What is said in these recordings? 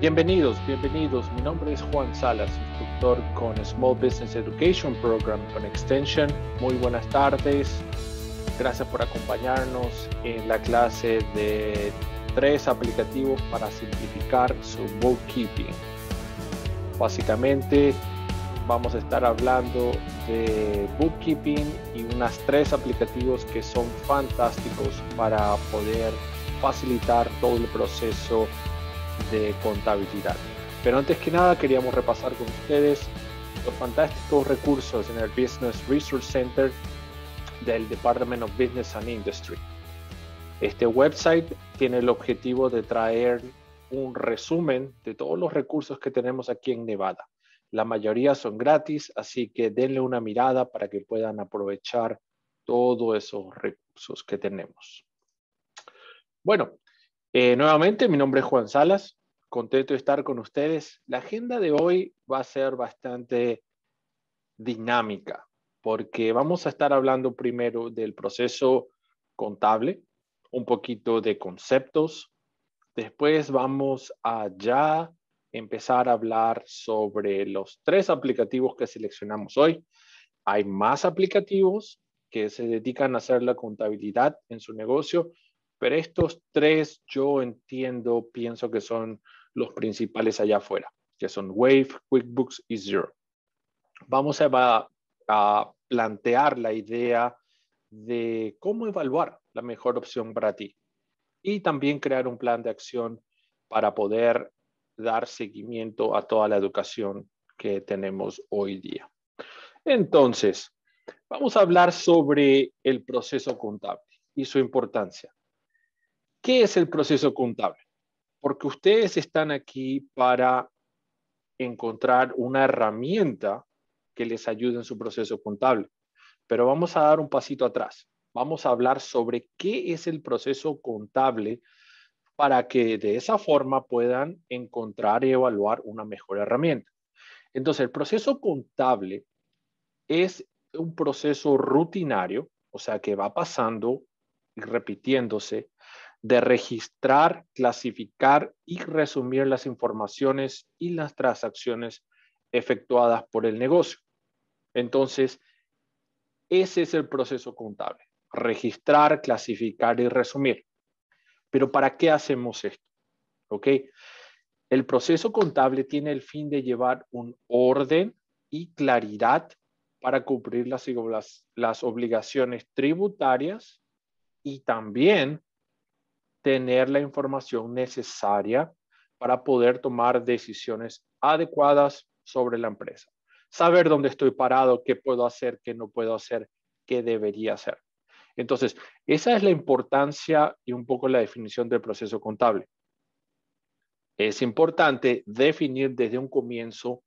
Bienvenidos, bienvenidos. Mi nombre es Juan Salas, instructor con Small Business Education Program con Extension. Muy buenas tardes. Gracias por acompañarnos en la clase de tres aplicativos para simplificar su bookkeeping. Básicamente vamos a estar hablando de bookkeeping y unas tres aplicativos que son fantásticos para poder facilitar todo el proceso de contabilidad. Pero antes que nada queríamos repasar con ustedes los fantásticos recursos en el Business Resource Center del Department of Business and Industry. Este website tiene el objetivo de traer un resumen de todos los recursos que tenemos aquí en Nevada. La mayoría son gratis, así que denle una mirada para que puedan aprovechar todos esos recursos que tenemos. Bueno, eh, nuevamente, mi nombre es Juan Salas, contento de estar con ustedes. La agenda de hoy va a ser bastante dinámica, porque vamos a estar hablando primero del proceso contable, un poquito de conceptos. Después vamos a ya empezar a hablar sobre los tres aplicativos que seleccionamos hoy. Hay más aplicativos que se dedican a hacer la contabilidad en su negocio, pero estos tres yo entiendo, pienso que son los principales allá afuera, que son Wave, QuickBooks y Zero. Vamos a, a plantear la idea de cómo evaluar la mejor opción para ti y también crear un plan de acción para poder dar seguimiento a toda la educación que tenemos hoy día. Entonces, vamos a hablar sobre el proceso contable y su importancia. ¿Qué es el proceso contable? Porque ustedes están aquí para encontrar una herramienta que les ayude en su proceso contable. Pero vamos a dar un pasito atrás. Vamos a hablar sobre qué es el proceso contable para que de esa forma puedan encontrar y evaluar una mejor herramienta. Entonces, el proceso contable es un proceso rutinario, o sea, que va pasando y repitiéndose de registrar, clasificar y resumir las informaciones y las transacciones efectuadas por el negocio. Entonces, ese es el proceso contable, registrar, clasificar y resumir. Pero ¿para qué hacemos esto? ¿Ok? El proceso contable tiene el fin de llevar un orden y claridad para cumplir las obligaciones tributarias y también tener la información necesaria para poder tomar decisiones adecuadas sobre la empresa. Saber dónde estoy parado, qué puedo hacer, qué no puedo hacer, qué debería hacer. Entonces, esa es la importancia y un poco la definición del proceso contable. Es importante definir desde un comienzo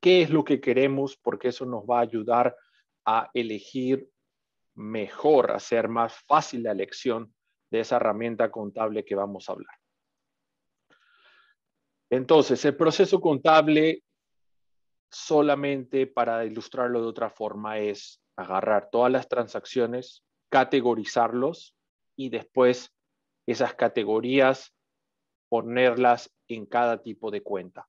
qué es lo que queremos, porque eso nos va a ayudar a elegir mejor, a hacer más fácil la elección de esa herramienta contable que vamos a hablar. Entonces, el proceso contable solamente para ilustrarlo de otra forma es agarrar todas las transacciones, categorizarlos y después esas categorías ponerlas en cada tipo de cuenta.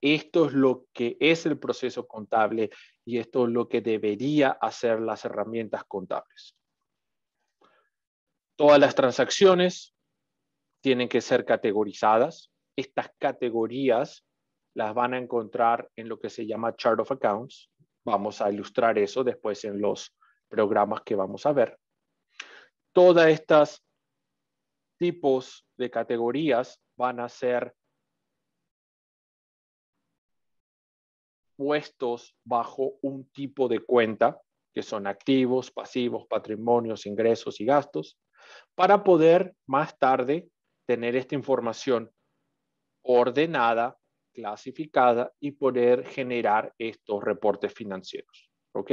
Esto es lo que es el proceso contable y esto es lo que debería hacer las herramientas contables. Todas las transacciones tienen que ser categorizadas. Estas categorías las van a encontrar en lo que se llama Chart of Accounts. Vamos a ilustrar eso después en los programas que vamos a ver. Todas estas tipos de categorías van a ser puestos bajo un tipo de cuenta, que son activos, pasivos, patrimonios, ingresos y gastos para poder más tarde tener esta información ordenada, clasificada y poder generar estos reportes financieros. ¿ok?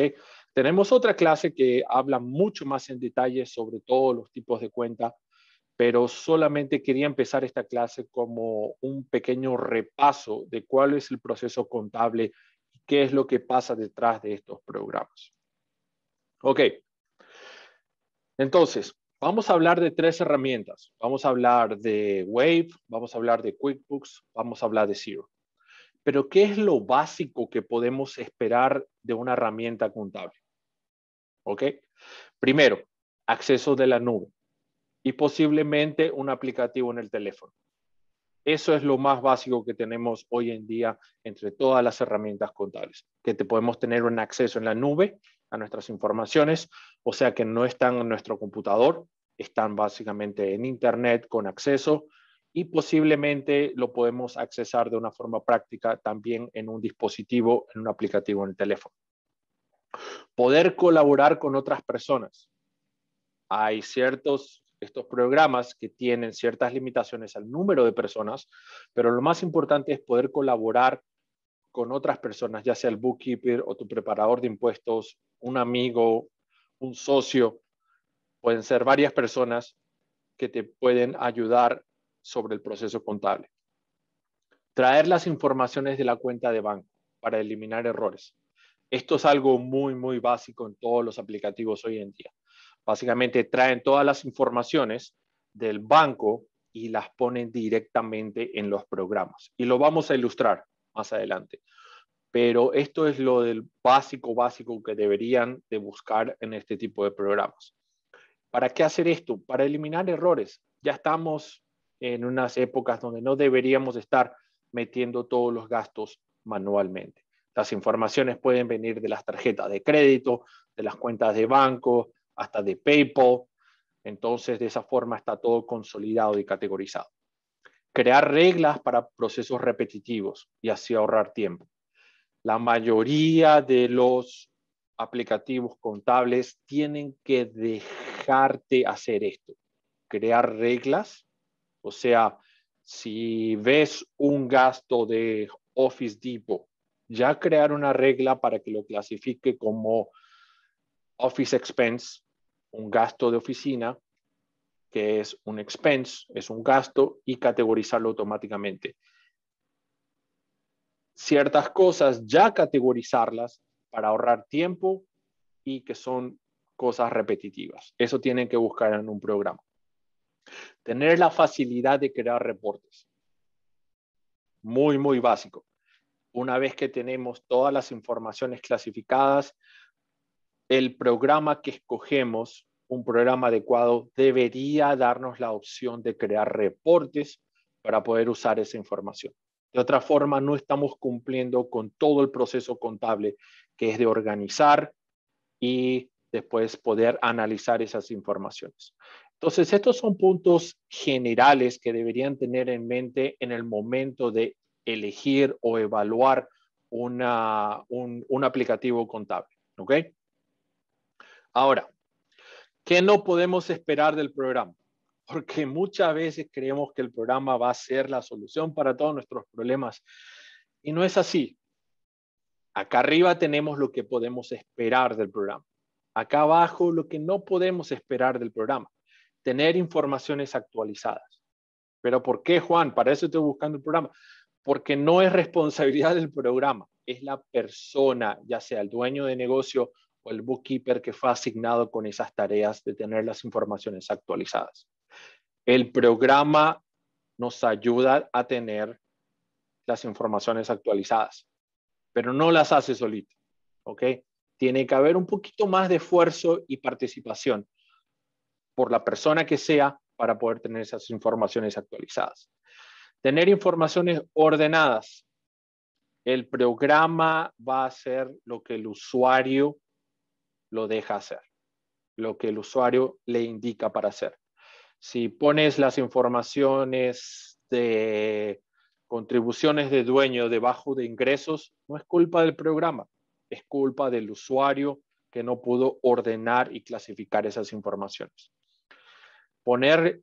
Tenemos otra clase que habla mucho más en detalle sobre todos los tipos de cuenta, pero solamente quería empezar esta clase como un pequeño repaso de cuál es el proceso contable y qué es lo que pasa detrás de estos programas. Ok. Entonces, Vamos a hablar de tres herramientas. Vamos a hablar de Wave, vamos a hablar de QuickBooks, vamos a hablar de Zero. Pero, ¿qué es lo básico que podemos esperar de una herramienta contable? ¿Ok? Primero, acceso de la nube y posiblemente un aplicativo en el teléfono. Eso es lo más básico que tenemos hoy en día entre todas las herramientas contables, que te podemos tener un acceso en la nube a nuestras informaciones, o sea que no están en nuestro computador, están básicamente en Internet con acceso y posiblemente lo podemos accesar de una forma práctica también en un dispositivo, en un aplicativo en el teléfono. Poder colaborar con otras personas. Hay ciertos estos programas que tienen ciertas limitaciones al número de personas, pero lo más importante es poder colaborar con otras personas, ya sea el bookkeeper o tu preparador de impuestos, un amigo, un socio, pueden ser varias personas que te pueden ayudar sobre el proceso contable. Traer las informaciones de la cuenta de banco para eliminar errores. Esto es algo muy, muy básico en todos los aplicativos hoy en día. Básicamente traen todas las informaciones del banco y las ponen directamente en los programas. Y lo vamos a ilustrar más adelante. Pero esto es lo del básico, básico que deberían de buscar en este tipo de programas. ¿Para qué hacer esto? Para eliminar errores. Ya estamos en unas épocas donde no deberíamos estar metiendo todos los gastos manualmente. Las informaciones pueden venir de las tarjetas de crédito, de las cuentas de banco, hasta de PayPal. Entonces, de esa forma está todo consolidado y categorizado crear reglas para procesos repetitivos y así ahorrar tiempo. La mayoría de los aplicativos contables tienen que dejarte hacer esto, crear reglas, o sea, si ves un gasto de Office Depot, ya crear una regla para que lo clasifique como Office Expense, un gasto de oficina, que es un expense, es un gasto, y categorizarlo automáticamente. Ciertas cosas ya categorizarlas para ahorrar tiempo y que son cosas repetitivas. Eso tienen que buscar en un programa. Tener la facilidad de crear reportes. Muy, muy básico. Una vez que tenemos todas las informaciones clasificadas, el programa que escogemos un programa adecuado debería darnos la opción de crear reportes para poder usar esa información. De otra forma, no estamos cumpliendo con todo el proceso contable que es de organizar y después poder analizar esas informaciones. Entonces, estos son puntos generales que deberían tener en mente en el momento de elegir o evaluar una, un, un, aplicativo contable. ¿Ok? Ahora, ¿Qué no podemos esperar del programa? Porque muchas veces creemos que el programa va a ser la solución para todos nuestros problemas y no es así. Acá arriba tenemos lo que podemos esperar del programa. Acá abajo lo que no podemos esperar del programa. Tener informaciones actualizadas. Pero ¿por qué, Juan? Para eso estoy buscando el programa. Porque no es responsabilidad del programa, es la persona, ya sea el dueño de negocio o el bookkeeper que fue asignado con esas tareas de tener las informaciones actualizadas. El programa nos ayuda a tener las informaciones actualizadas, pero no las hace solito, ¿ok? Tiene que haber un poquito más de esfuerzo y participación por la persona que sea para poder tener esas informaciones actualizadas. Tener informaciones ordenadas. El programa va a hacer lo que el usuario lo deja hacer, lo que el usuario le indica para hacer. Si pones las informaciones de contribuciones de dueño debajo de ingresos, no es culpa del programa, es culpa del usuario que no pudo ordenar y clasificar esas informaciones. Poner,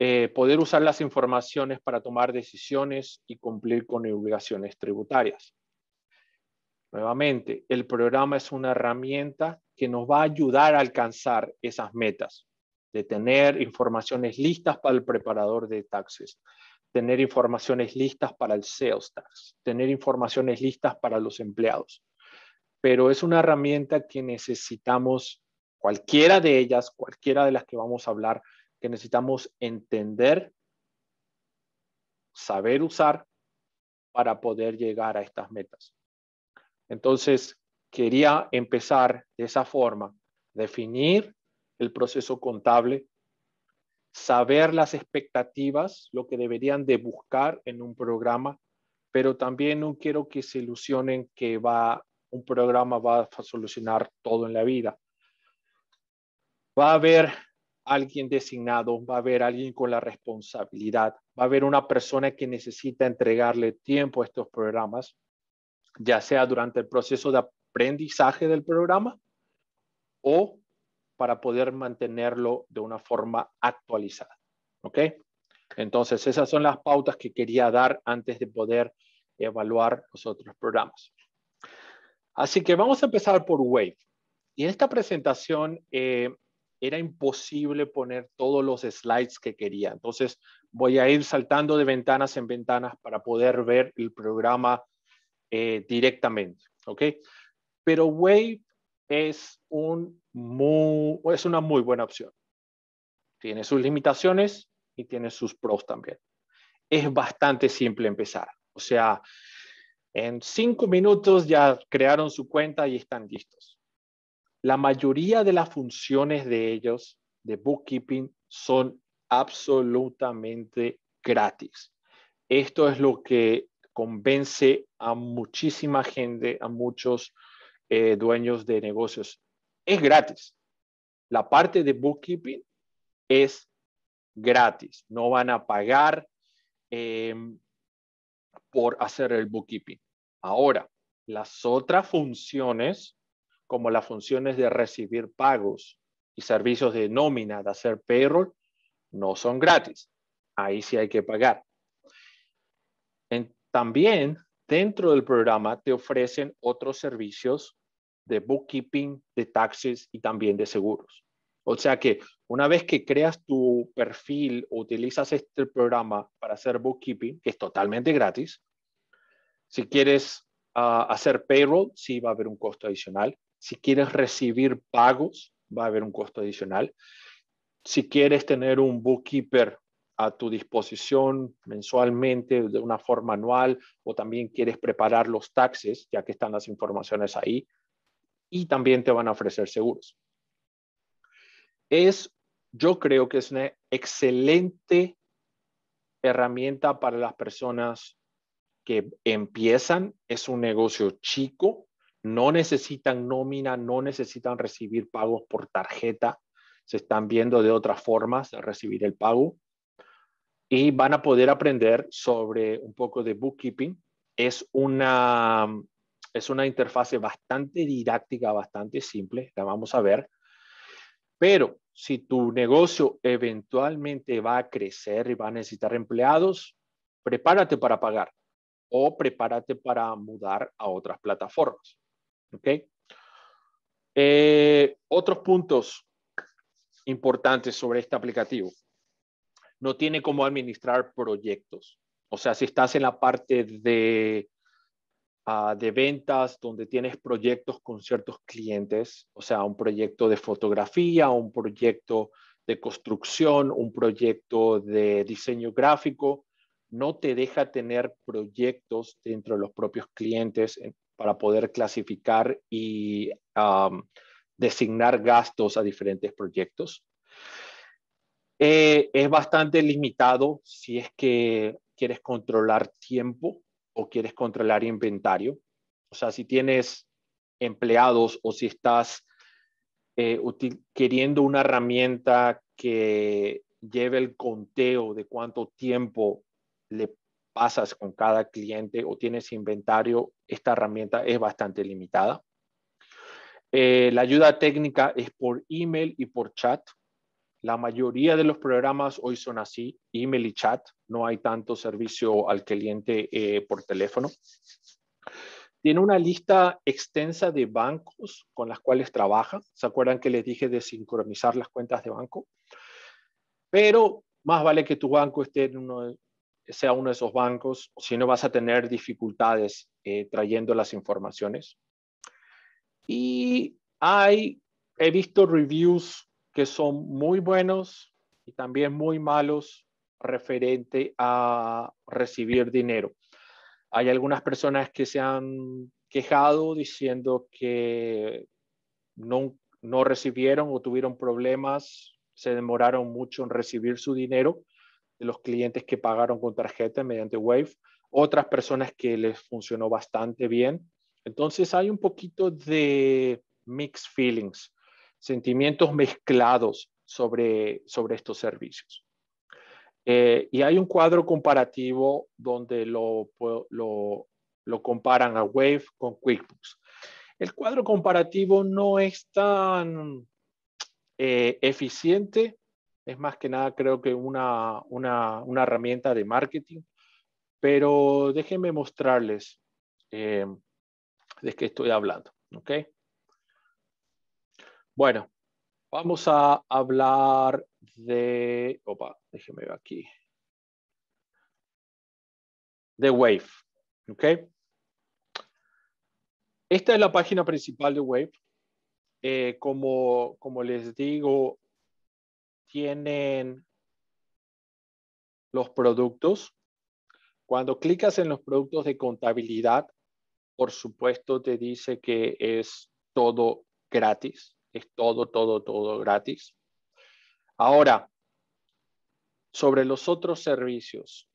eh, poder usar las informaciones para tomar decisiones y cumplir con obligaciones tributarias. Nuevamente, el programa es una herramienta que nos va a ayudar a alcanzar esas metas, de tener informaciones listas para el preparador de taxes, tener informaciones listas para el sales tax, tener informaciones listas para los empleados. Pero es una herramienta que necesitamos, cualquiera de ellas, cualquiera de las que vamos a hablar, que necesitamos entender, saber usar para poder llegar a estas metas. Entonces, quería empezar de esa forma, definir el proceso contable, saber las expectativas, lo que deberían de buscar en un programa, pero también no quiero que se ilusionen que va un programa va a solucionar todo en la vida. Va a haber alguien designado, va a haber alguien con la responsabilidad, va a haber una persona que necesita entregarle tiempo a estos programas, ya sea durante el proceso de aprendizaje del programa o para poder mantenerlo de una forma actualizada. ¿Ok? Entonces, esas son las pautas que quería dar antes de poder evaluar los otros programas. Así que vamos a empezar por Wave. Y en esta presentación eh, era imposible poner todos los slides que quería. Entonces, voy a ir saltando de ventanas en ventanas para poder ver el programa eh, directamente. Ok, pero Wave es, un muy, es una muy buena opción. Tiene sus limitaciones y tiene sus pros también. Es bastante simple empezar. O sea, en cinco minutos ya crearon su cuenta y están listos. La mayoría de las funciones de ellos, de bookkeeping, son absolutamente gratis. Esto es lo que convence a muchísima gente, a muchos eh, dueños de negocios. Es gratis. La parte de bookkeeping es gratis. No van a pagar em, por hacer el bookkeeping. Ahora, las otras funciones, como las funciones de recibir pagos y servicios de nómina, de hacer payroll, no son gratis. Ahí sí hay que pagar. también Dentro del programa te ofrecen otros servicios de bookkeeping, de taxes y también de seguros. O sea que una vez que creas tu perfil o utilizas este programa para hacer bookkeeping, que es totalmente gratis, si quieres ah, hacer payroll, sí va a haber un costo adicional. Si quieres recibir pagos, va a haber un costo adicional. Si quieres tener un bookkeeper a tu disposición mensualmente de una forma anual o también quieres preparar los taxes, ya que están las informaciones ahí, y también te van a ofrecer seguros. Es, yo creo que es una excelente herramienta para las personas que empiezan, es un negocio chico, no necesitan nómina, no necesitan recibir pagos por tarjeta, se están viendo de otras formas de recibir el pago van a poder aprender sobre un poco de bookkeeping. Es una, es una interfase bastante didáctica, bastante simple, la vamos a ver. Pero si tu negocio eventualmente va a crecer y va a necesitar empleados, prepárate para pagar o prepárate para mudar a otras plataformas. ¿Ok? Eh, otros puntos importantes sobre este aplicativo no tiene cómo administrar proyectos. O sea, si estás en la parte de, ah, de ventas, donde tienes proyectos con ciertos clientes, o sea, un proyecto de fotografía, un proyecto de construcción, un proyecto de diseño gráfico, no te deja tener proyectos dentro de los propios clientes para poder clasificar y designar gastos a diferentes proyectos. Eh, es bastante limitado si es que quieres controlar tiempo o quieres controlar inventario. O sea, si tienes empleados o si estás eh, queriendo una herramienta que lleve el conteo de cuánto tiempo le pasas con cada cliente o tienes inventario, esta herramienta es bastante limitada. Eh, la ayuda técnica es por email y por chat. La mayoría de los programas hoy son así, email y chat, no hay tanto servicio al cliente eh, por teléfono. Tiene una lista extensa de bancos con las cuales trabaja. ¿Se acuerdan que les dije de sincronizar las cuentas de banco? Pero más vale que tu banco esté en uno sea uno de esos bancos, si no vas a tener dificultades eh, trayendo las informaciones. Y hay, he visto reviews que son muy buenos y también muy malos referente a recibir dinero. Hay algunas personas que se han quejado diciendo que no, no recibieron o tuvieron problemas, se demoraron mucho en recibir su dinero de los clientes que pagaron con tarjeta mediante Wave, otras personas que les funcionó bastante bien. Entonces hay un poquito de mixed feelings sentimientos mezclados sobre, sobre estos servicios. Eh, y hay un cuadro comparativo donde lo, lo, comparan a Wave con QuickBooks. El cuadro comparativo no es tan eh, eficiente, es más que nada creo que una, herramienta de marketing, pero déjenme mostrarles eh, de qué estoy hablando. Ok. Bueno, vamos a hablar de. Opa, déjeme ver aquí. De Wave. ¿Ok? Esta es la página principal de Wave. Eh, como, como les digo, tienen los productos. Cuando clicas en los productos de contabilidad, por supuesto te dice que es todo gratis. Es todo, todo, todo gratis. Ahora, sobre los otros servicios.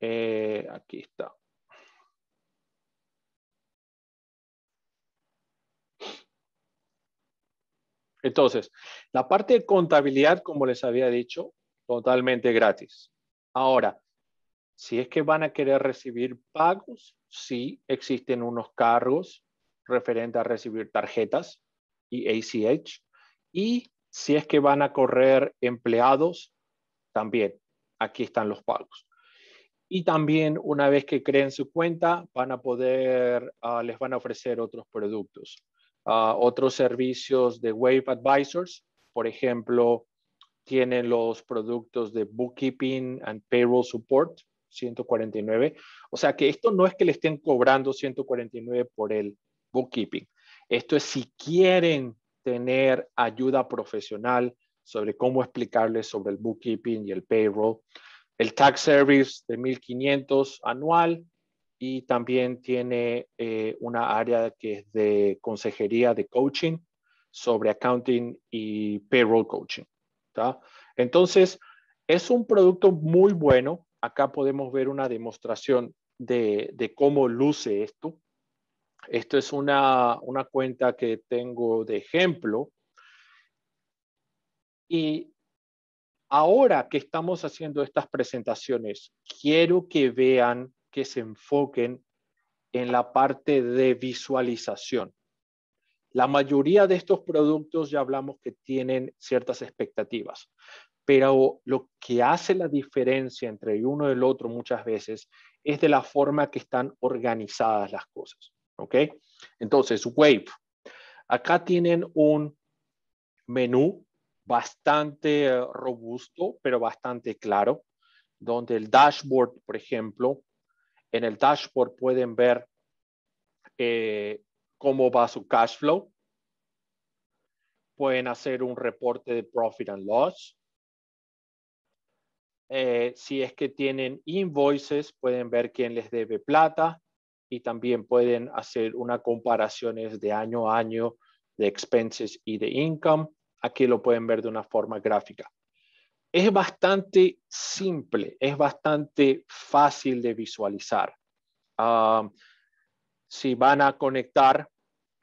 Eh, aquí está. Entonces, la parte de contabilidad, como les había dicho, totalmente gratis. Ahora, si es que van a querer recibir pagos, sí existen unos cargos referente a recibir tarjetas y ACH. Y si es que van a correr empleados, también aquí están los pagos. Y también una vez que creen su cuenta, van a poder, ah, les van a ofrecer otros productos, ah, otros servicios de Wave Advisors. Por ejemplo, tienen los productos de Bookkeeping and Payroll Support, 149. O sea que esto no es que le estén cobrando 149 por el bookkeeping. Esto es si quieren tener ayuda profesional sobre cómo explicarles sobre el bookkeeping y el payroll. El tax service de 1500 anual y también tiene eh, una área que es de consejería de coaching sobre accounting y payroll coaching. Entonces, es un producto muy bueno. Acá podemos ver una demostración de cómo luce esto. Esto es una, cuenta que tengo de ejemplo. Y ahora que estamos haciendo estas presentaciones, quiero que vean, que se enfoquen en la parte de visualización. La mayoría de estos productos ya hablamos que tienen ciertas expectativas, pero lo que hace la diferencia entre uno y el otro muchas veces es de la forma que están organizadas las cosas. ¿Ok? Entonces, Wave. Acá tienen un menú bastante eh, robusto, pero bastante claro, donde el dashboard, por ejemplo, en el dashboard pueden ver eh, cómo va su cash flow. Pueden hacer un reporte de profit and loss. Eh, si es que tienen invoices, pueden ver quién les debe plata, y también pueden hacer una comparaciones de año a año de expenses y de income. Aquí lo pueden ver de una forma gráfica. Es bastante simple, es bastante fácil de visualizar. Ah, si van a conectar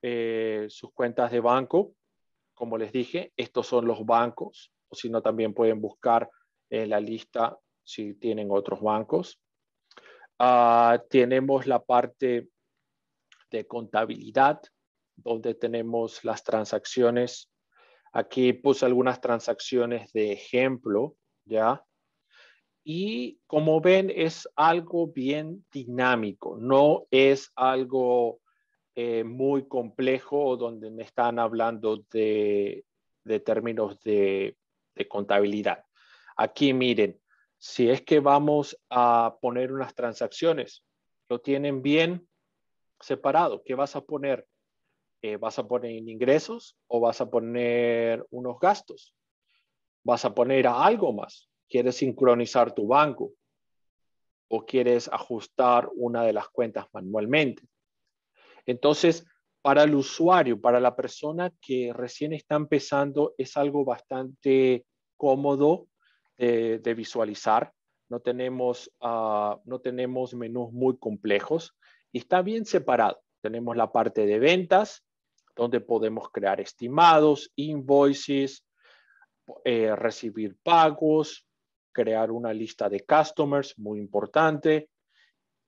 eh, sus cuentas de banco, como les dije, estos son los bancos, o si no, también pueden buscar en eh, la lista si tienen otros bancos. Ah, tenemos la parte de contabilidad, donde tenemos las transacciones. Aquí puse algunas transacciones de ejemplo, ¿ya? Y como ven, es algo bien dinámico, no es algo eh, muy complejo donde me están hablando de, términos de contabilidad. Aquí miren, si es que vamos a poner unas transacciones, lo tienen bien separado. ¿Qué vas a poner? Eh, ¿Vas a poner ingresos o vas a poner unos gastos? ¿Vas a poner algo más? ¿Quieres sincronizar tu banco? ¿O quieres ajustar una de las cuentas manualmente? Entonces, para el usuario, para la persona que recién está empezando, es algo bastante cómodo de, visualizar, no tenemos, ah, no tenemos menús muy complejos y está bien separado. Tenemos la parte de ventas, donde podemos crear estimados, invoices, eh, recibir pagos, crear una lista de customers, muy importante,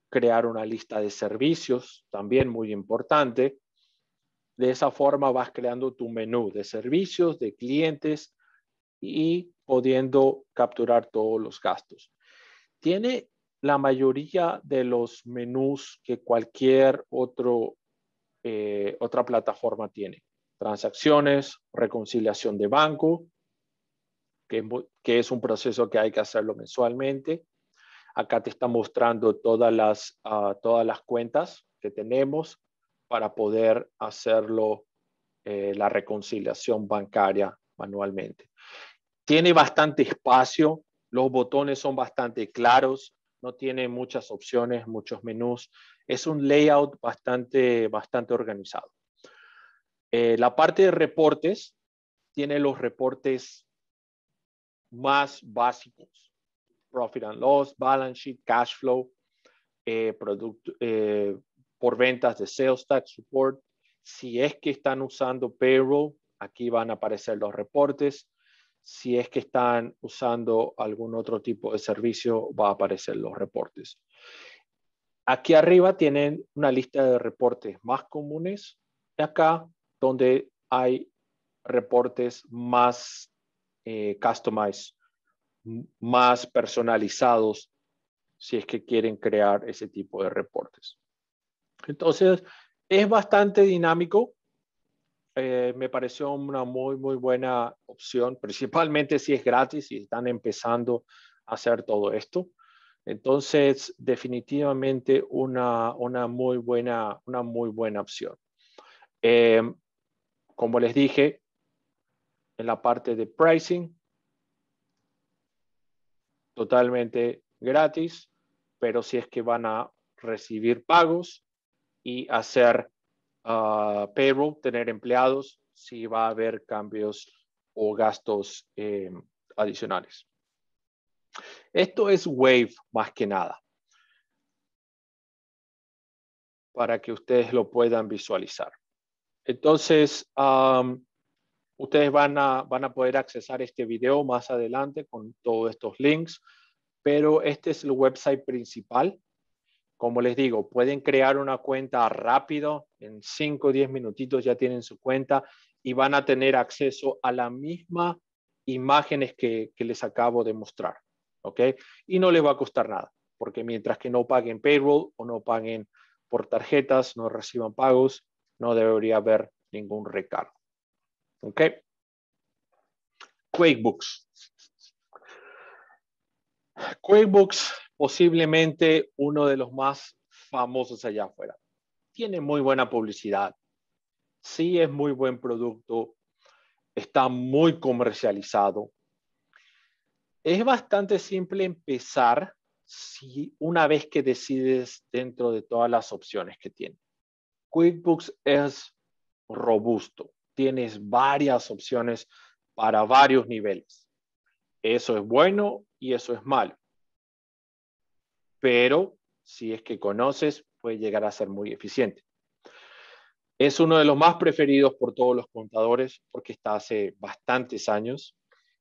crear una lista de servicios, también muy importante. De esa forma vas creando tu menú de servicios, de clientes, y pudiendo capturar todos los gastos. Tiene la mayoría de los menús que cualquier otro, eh, otra plataforma tiene. Transacciones, reconciliación de banco, que, es un proceso que hay que hacerlo mensualmente. Acá te está mostrando todas las, ah, todas las cuentas que tenemos para poder hacerlo eh, la reconciliación bancaria manualmente. Tiene bastante espacio, los botones son bastante claros, no tiene muchas opciones, muchos menús. Es un layout bastante, bastante organizado. Eh, la parte de reportes tiene los reportes más básicos. Profit and loss, balance sheet, cash flow, eh, eh por ventas de sales tax support. Si es que están usando payroll, Aquí van a aparecer los reportes. Si es que están usando algún otro tipo de servicio, va a aparecer los reportes. Aquí arriba tienen una lista de reportes más comunes. Y acá, donde hay reportes más eh, customized, más personalizados, si es que quieren crear ese tipo de reportes. Entonces, es bastante dinámico. Eh, me pareció una muy, muy buena opción, principalmente si es gratis y están empezando a hacer todo esto. Entonces, definitivamente una, una, muy, buena, una muy buena opción. Eh, como les dije, en la parte de pricing, totalmente gratis, pero si es que van a recibir pagos y hacer Ah, payroll, tener empleados, si va a haber cambios o gastos eh, adicionales. Esto es Wave más que nada, para que ustedes lo puedan visualizar. Entonces, ustedes van a, van a poder accesar este video más adelante con todos estos links, pero este es el website principal como les digo, pueden crear una cuenta rápido, en 5 o 10 minutitos ya tienen su cuenta y van a tener acceso a las mismas imágenes que, les acabo de mostrar. ¿ok? Y no les va a costar nada, porque mientras que no paguen payroll o no paguen por tarjetas, no reciban pagos, no debería haber ningún recargo. ¿Ok? QuakeBooks. QuakeBooks posiblemente uno de los más famosos allá afuera. Tiene muy buena publicidad, sí es muy buen producto, está muy comercializado. Es bastante simple empezar si una vez que decides dentro de todas las opciones que tiene. QuickBooks es robusto, tienes varias opciones para varios niveles. Eso es bueno y eso es malo pero si es que conoces, puede llegar a ser muy eficiente. Es uno de los más preferidos por todos los contadores porque está hace bastantes años.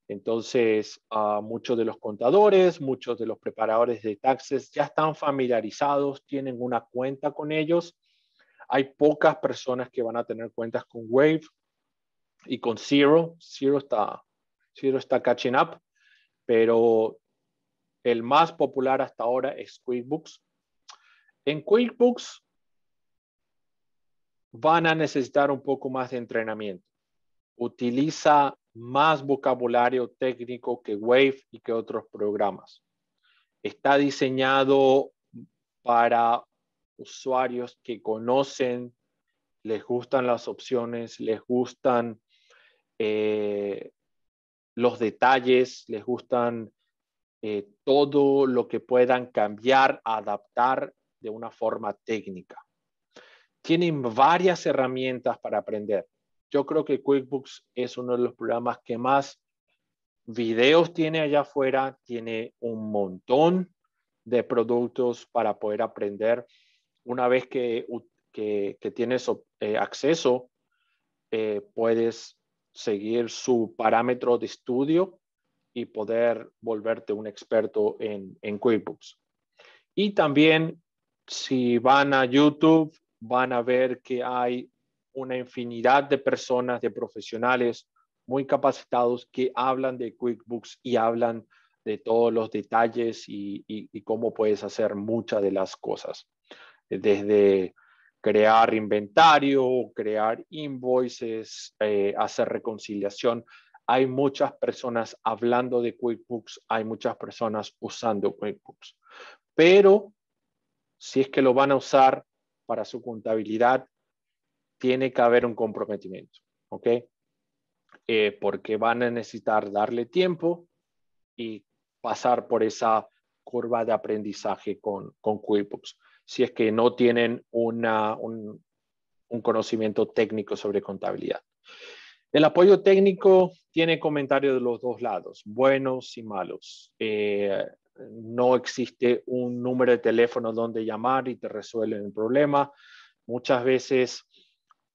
Entonces, ah, muchos de los contadores, muchos de los preparadores de taxes ya están familiarizados, tienen una cuenta con ellos. Hay pocas personas que van a tener cuentas con Wave y con Zero. Zero está, Zero está catching up, pero el más popular hasta ahora es QuickBooks. En QuickBooks van a necesitar un poco más de entrenamiento. Utiliza más vocabulario técnico que Wave y que otros programas. Está diseñado para usuarios que conocen, les gustan las opciones, les gustan eh, los detalles, les gustan eh, todo lo que puedan cambiar, adaptar de una forma técnica. Tienen varias herramientas para aprender. Yo creo que QuickBooks es uno de los programas que más videos tiene allá afuera, tiene un montón de productos para poder aprender. Una vez que, tienes eh, acceso, eh, puedes seguir su parámetro de estudio y poder volverte un experto en, en QuickBooks. Y también, si van a YouTube, van a ver que hay una infinidad de personas, de profesionales muy capacitados que hablan de QuickBooks y hablan de todos los detalles y, cómo puedes hacer muchas de las cosas. Desde crear inventario, crear invoices, eh, hacer reconciliación hay muchas personas hablando de QuickBooks, hay muchas personas usando QuickBooks. Pero si es que lo van a usar para su contabilidad, tiene que haber un comprometimiento, ¿ok? Eh, porque van a necesitar darle tiempo y pasar por esa curva de aprendizaje con, con QuickBooks. Si es que no tienen un, un conocimiento técnico sobre contabilidad. El apoyo técnico tiene comentarios de los dos lados, buenos y malos. Eh, no existe un número de teléfono donde llamar y te resuelven el problema. Muchas veces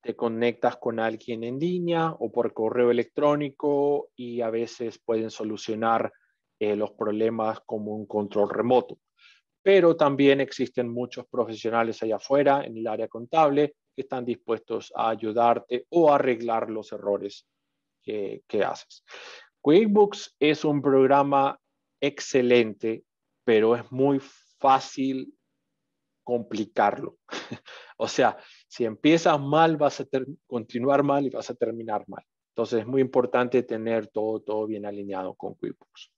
te conectas con alguien en línea o por correo electrónico y a veces pueden solucionar eh, los problemas como un control remoto. Pero también existen muchos profesionales allá afuera en el área contable que están dispuestos a ayudarte o a arreglar los errores que, que haces. QuickBooks es un programa excelente, pero es muy fácil complicarlo. o sea, si empiezas mal, vas a continuar mal y vas a terminar mal. Entonces es muy importante tener todo, todo bien alineado con QuickBooks.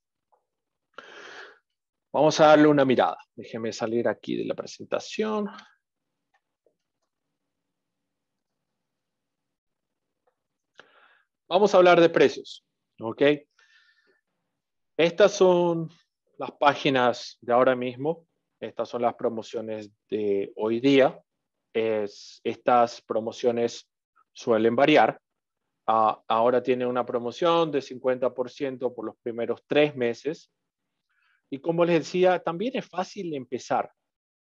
Vamos a darle una mirada. Déjeme salir aquí de la presentación. Vamos a hablar de precios, ¿ok? Estas son las páginas de ahora mismo. Estas son las promociones de hoy día. estas promociones suelen variar. Ah, ahora tiene una promoción de 50% por los primeros tres meses. Y como les decía, también es fácil empezar,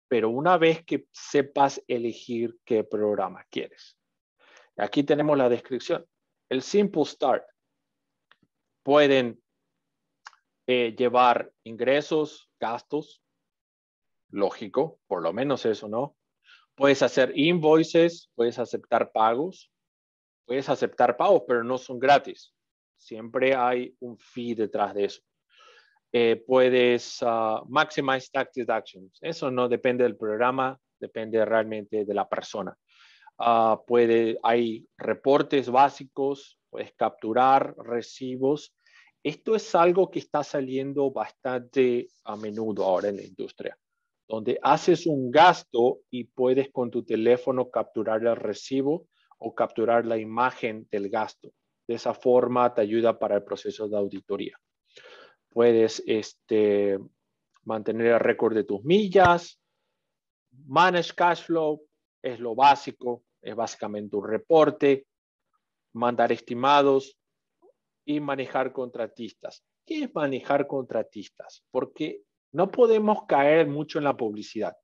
pero una vez que sepas elegir qué programa quieres. Aquí tenemos la descripción el simple start, pueden eh, llevar ingresos, gastos, lógico, por lo menos eso, ¿no? Puedes hacer invoices, puedes aceptar pagos, puedes aceptar pagos, pero no son gratis. Siempre hay un fee detrás de eso. Eh, puedes ah, maximize tax deductions. Eso no depende del programa, depende realmente de la persona. Ah, puede, hay reportes básicos, puedes capturar recibos. Esto es algo que está saliendo bastante a menudo ahora en la industria, donde haces un gasto y puedes con tu teléfono capturar el recibo o capturar la imagen del gasto. De esa forma te ayuda para el proceso de auditoría. Puedes este, mantener el récord de tus millas, manage cash flow, es lo básico es básicamente un reporte, mandar estimados y manejar contratistas. ¿Qué es manejar contratistas? Porque no podemos caer mucho en la publicidad.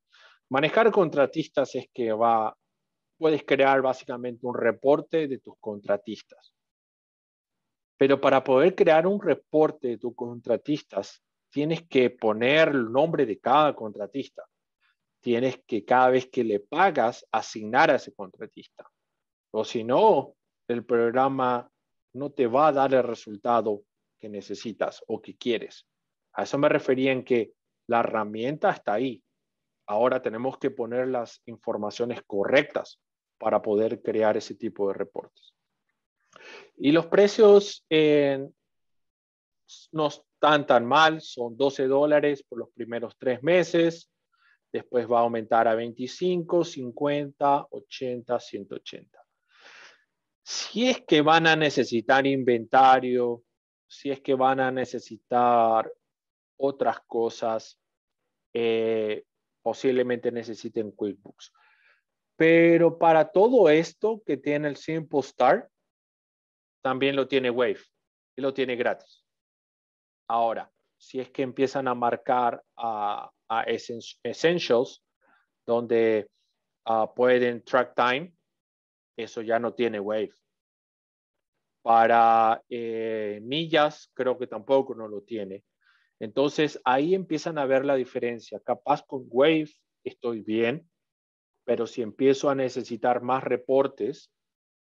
Manejar contratistas es que va, puedes crear básicamente un reporte de tus contratistas. Pero para poder crear un reporte de tus contratistas, tienes que poner el nombre de cada contratista tienes que cada vez que le pagas asignar a ese contratista. O si no, el programa no te va a dar el resultado que necesitas o que quieres. A eso me refería en que la herramienta está ahí. Ahora tenemos que poner las informaciones correctas para poder crear ese tipo de reportes. Y los precios eh, no están tan mal, son 12 dólares por los primeros tres meses, después va a aumentar a 25, 50, 80, 180. Si es que van a necesitar inventario, si es que van a necesitar otras cosas, eh, posiblemente necesiten QuickBooks. Pero para todo esto que tiene el Simple Start, también lo tiene Wave y lo tiene gratis. Ahora, si es que empiezan a marcar a, Essentials, donde ah, pueden track time. Eso ya no tiene Wave. Para eh, millas, creo que tampoco no lo tiene. Entonces ahí empiezan a ver la diferencia. Capaz con Wave estoy bien, pero si empiezo a necesitar más reportes,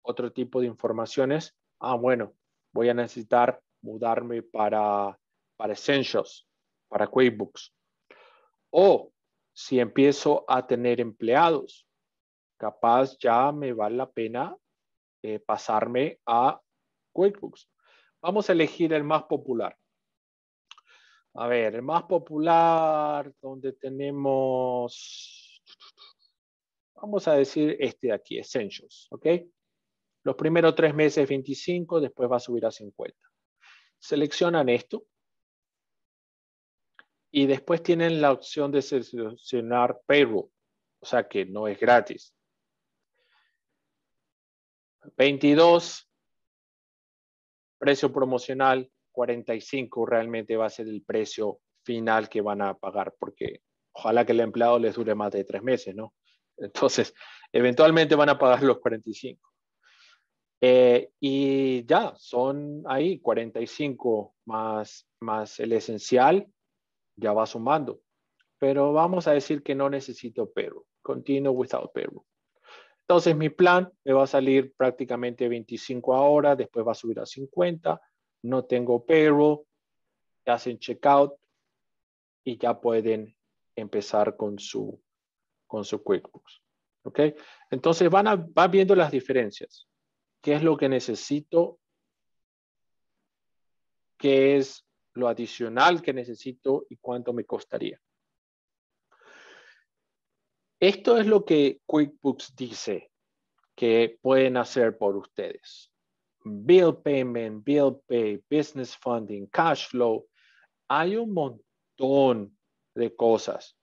otro tipo de informaciones, ah, bueno, voy a necesitar mudarme para, para Essentials, para QuickBooks. O si empiezo a tener empleados, capaz ya me vale la pena eh, pasarme a QuickBooks. Vamos a elegir el más popular. A ver, el más popular donde tenemos, vamos a decir este de aquí, Essentials, ¿ok? Los primeros tres meses 25, después va a subir a 50. Seleccionan esto, y después tienen la opción de seleccionar Payroll, o sea que no es gratis. 22, precio promocional, 45 realmente va a ser el precio final que van a pagar, porque ojalá que el empleado les dure más de tres meses, ¿no? Entonces, eventualmente van a pagar los 45. Eh, y ya, son ahí 45 más, más el esencial, ya va sumando. Pero vamos a decir que no necesito pero Continuo without payroll. Entonces mi plan me va a salir prácticamente 25 horas después va a subir a 50. No tengo payroll. Hacen checkout y ya pueden empezar con su, con su QuickBooks. ¿Ok? Entonces van, a, van viendo las diferencias. ¿Qué es lo que necesito? ¿Qué es lo adicional que necesito y cuánto me costaría. Esto es lo que QuickBooks dice que pueden hacer por ustedes. Bill Payment, Bill Pay, Business Funding, Cash Flow. Hay un montón de cosas,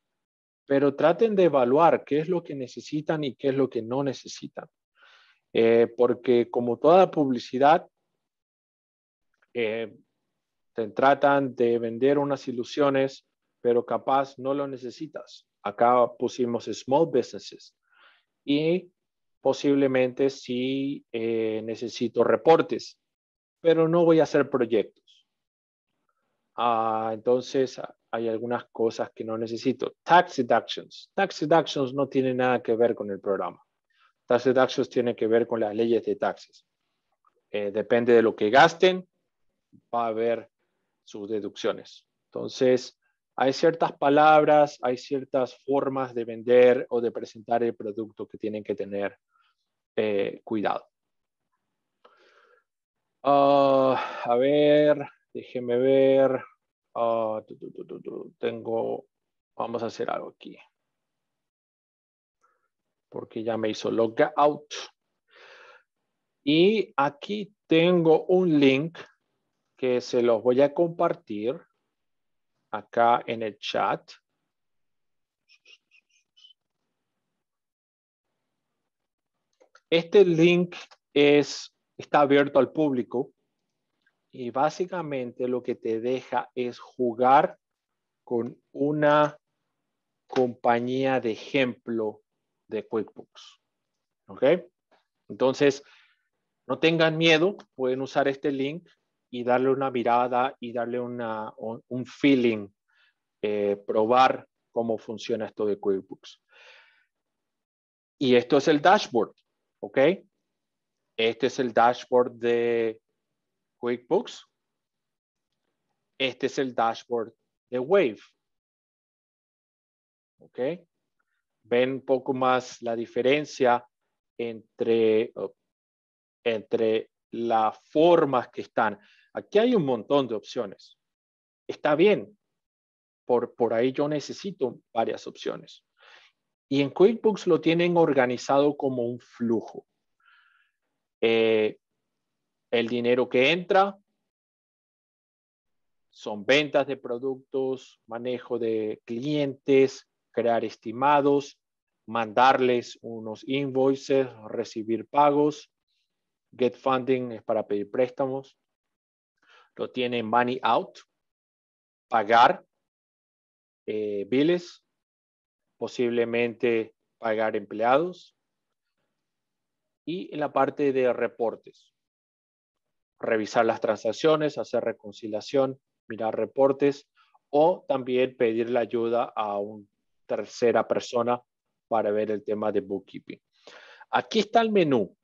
pero traten de evaluar qué es lo que necesitan y qué es lo que no necesitan. Eh, porque como toda publicidad, eh, te tratan de vender unas ilusiones, pero capaz no lo necesitas. Acá pusimos small businesses y posiblemente sí eh, necesito reportes, pero no voy a hacer proyectos. Ah, entonces hay algunas cosas que no necesito. Tax deductions. Tax deductions no tiene nada que ver con el programa. Tax deductions tiene que ver con las leyes de taxes. Eh, depende de lo que gasten, va a haber sus deducciones. Entonces, hay ciertas palabras, hay ciertas formas de vender o de presentar el producto que tienen que tener eh, cuidado. Ah, a ver, déjenme ver. Ah, tengo, vamos a hacer algo aquí. Porque ya me hizo logout. Y aquí tengo un link se los voy a compartir acá en el chat. Este link es, está abierto al público y básicamente lo que te deja es jugar con una compañía de ejemplo de QuickBooks. ¿Ok? Entonces, no tengan miedo, pueden usar este link y darle una mirada y darle un feeling, eh, probar cómo funciona esto de QuickBooks. Y esto es el dashboard, ¿ok? Este es el dashboard de QuickBooks. Este es el dashboard de Wave. ¿Ok? Ven un poco más la diferencia entre, entre las formas que están. Aquí hay un montón de opciones. Está bien. Por, ahí yo necesito varias opciones. Y en QuickBooks lo tienen organizado como un flujo. Eh, el dinero que entra son ventas de productos, manejo de clientes, crear estimados, mandarles unos invoices, recibir pagos, Get Funding es para pedir préstamos. Lo tiene Money Out, pagar eh, biles, posiblemente pagar empleados. Y en la parte de reportes, revisar las transacciones, hacer reconciliación, mirar reportes o también pedir la ayuda a una tercera persona para ver el tema de bookkeeping. Aquí está el menú.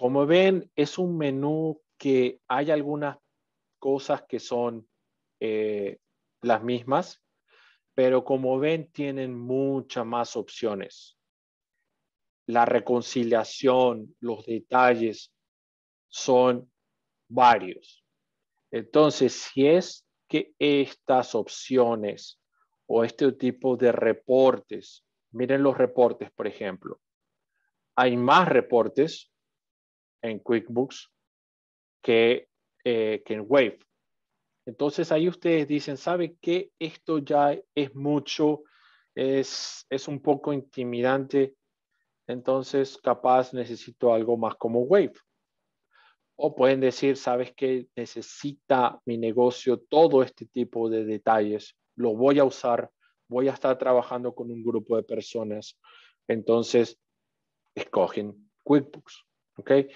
Como ven, es un menú que hay algunas cosas que son eh, las mismas, pero como ven, tienen muchas más opciones. La reconciliación, los detalles son varios. Entonces, si es que estas opciones o este tipo de reportes, miren los reportes, por ejemplo, hay más reportes en QuickBooks eh, que, en Wave. Entonces ahí ustedes dicen, ¿sabe qué? Esto ya es mucho, es, es un poco intimidante, entonces capaz necesito algo más como Wave. O pueden decir, ¿sabes qué? Necesita mi negocio todo este tipo de detalles, lo voy a usar, voy a estar trabajando con un grupo de personas. Entonces, escogen QuickBooks. ¿okay?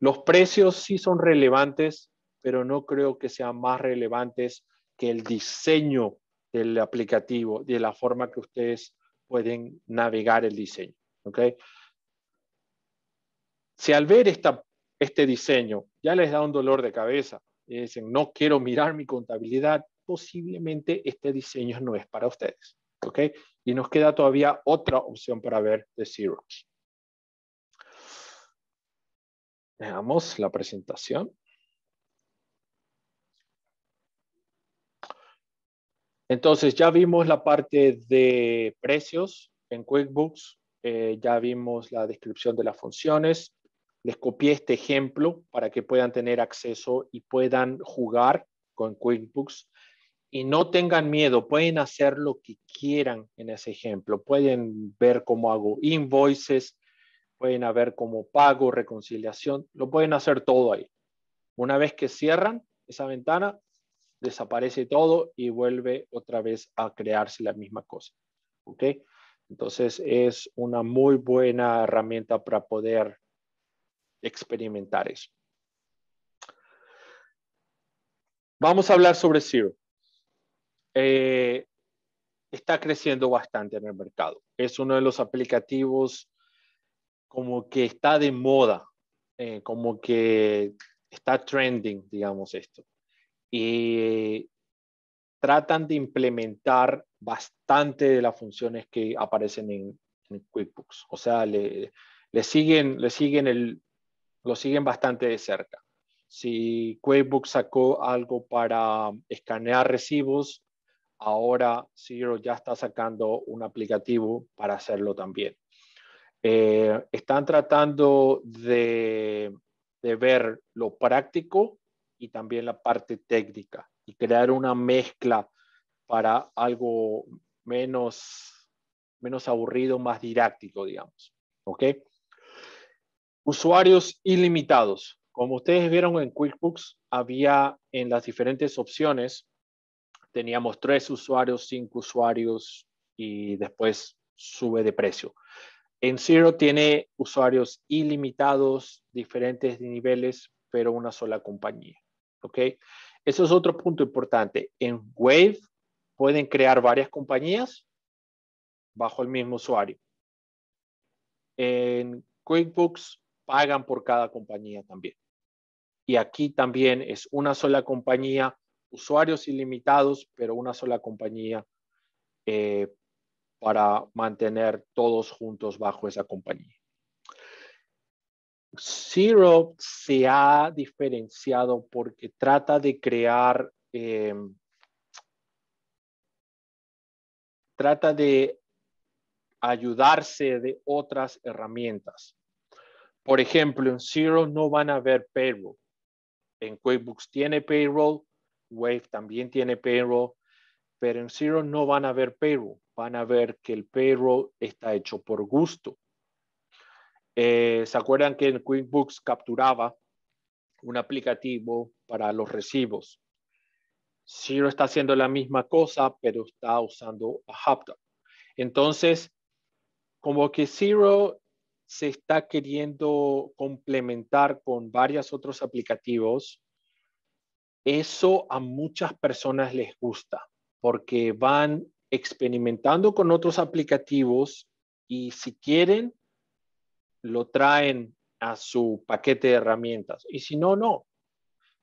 Los precios sí son relevantes, pero no creo que sean más relevantes que el diseño del aplicativo, de la forma que ustedes pueden navegar el diseño. ¿okay? Si al ver este diseño ya les da un dolor de cabeza y dicen, no quiero mirar mi contabilidad, posiblemente este diseño no es para ustedes. ¿okay? Y nos queda todavía otra opción para ver de Xerox. Veamos la presentación. Entonces, ya vimos la parte de precios en QuickBooks, eh, ya vimos la descripción de las funciones. Les copié este ejemplo para que puedan tener acceso y puedan jugar con QuickBooks. Y no tengan miedo, pueden hacer lo que quieran en ese ejemplo. Pueden ver cómo hago invoices, pueden haber como pago, reconciliación, lo pueden hacer todo ahí. Una vez que cierran esa ventana, desaparece todo y vuelve otra vez a crearse la misma cosa. ¿Ok? Entonces es una muy buena herramienta para poder experimentar eso. Vamos a hablar sobre Zero. Eh, está creciendo bastante en el mercado. Es uno de los aplicativos como que está de moda, eh, como que está trending, digamos esto. Y eh, tratan de implementar bastante de las funciones que aparecen en, QuickBooks. O sea, le, siguen, le siguen el, lo siguen bastante de cerca. Si QuickBooks sacó algo para escanear recibos, ahora Zero ya está sacando un aplicativo para hacerlo también. Eh, están tratando de, de ver lo práctico y también la parte técnica y crear una mezcla para algo menos, menos aburrido, más didáctico, digamos. ¿Ok? Usuarios ilimitados. Como ustedes vieron en QuickBooks, había en las diferentes opciones, teníamos tres usuarios, cinco usuarios y después sube de precio. En Zero tiene usuarios ilimitados, diferentes niveles, pero una sola compañía. ¿Ok? Eso es otro punto importante. En Wave pueden crear varias compañías bajo el mismo usuario. En QuickBooks pagan por cada compañía también. Y aquí también es una sola compañía, usuarios ilimitados, pero una sola compañía eh, para mantener todos juntos bajo esa compañía. Zero se ha diferenciado porque trata de crear, eh, trata de ayudarse de otras herramientas. Por ejemplo, en Zero no van a ver payroll. En QuickBooks tiene payroll, Wave también tiene payroll, pero en Zero no van a ver payroll, van a ver que el payroll está hecho por gusto. Eh, ¿Se acuerdan que en QuickBooks capturaba un aplicativo para los recibos? Zero está haciendo la misma cosa, pero está usando a HubDoc. Entonces, como que Zero se está queriendo complementar con varios otros aplicativos, eso a muchas personas les gusta porque van experimentando con otros aplicativos y si quieren, lo traen a su paquete de herramientas y si no, no.